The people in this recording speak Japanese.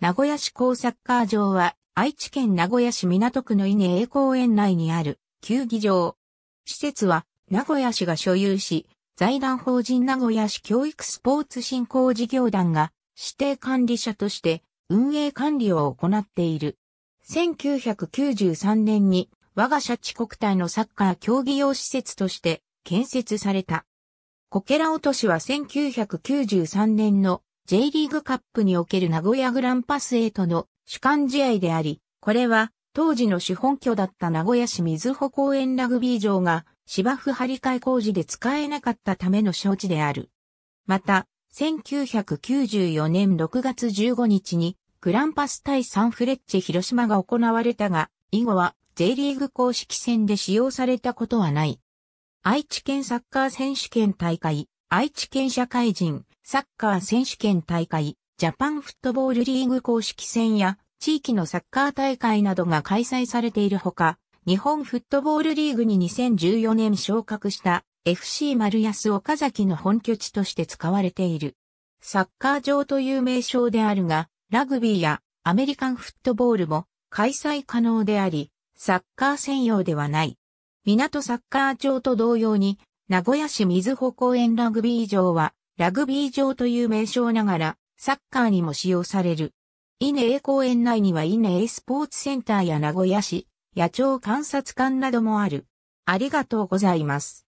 名古屋市高サッカー場は、愛知県名古屋市港区の稲栄公園内にある球技場。施設は、名古屋市が所有し、財団法人名古屋市教育スポーツ振興事業団が指定管理者として運営管理を行っている。1993年に我が社地国体のサッカー競技用施設として建設された。こけら落としは1993年の J リーグカップにおける名古屋グランパスへとの主観試合であり、これは当時の資本拠だった名古屋市水穂公園ラグビー場が芝生張り替え工事で使えなかったための承知である。また、1994年6月15日にグランパス対サンフレッチェ広島が行われたが、以後は J リーグ公式戦で使用されたことはない。愛知県サッカー選手権大会、愛知県社会人サッカー選手権大会、ジャパンフットボールリーグ公式戦や地域のサッカー大会などが開催されているほか、日本フットボールリーグに2014年昇格した FC 丸安岡崎の本拠地として使われている。サッカー場という名称であるが、ラグビーやアメリカンフットボールも開催可能であり、サッカー専用ではない。港サッカー場と同様に名古屋市水穂公園ラグビー場は、ラグビー場という名称ながら、サッカーにも使用される。稲江公園内には稲江スポーツセンターや名古屋市、野鳥観察館などもある。ありがとうございます。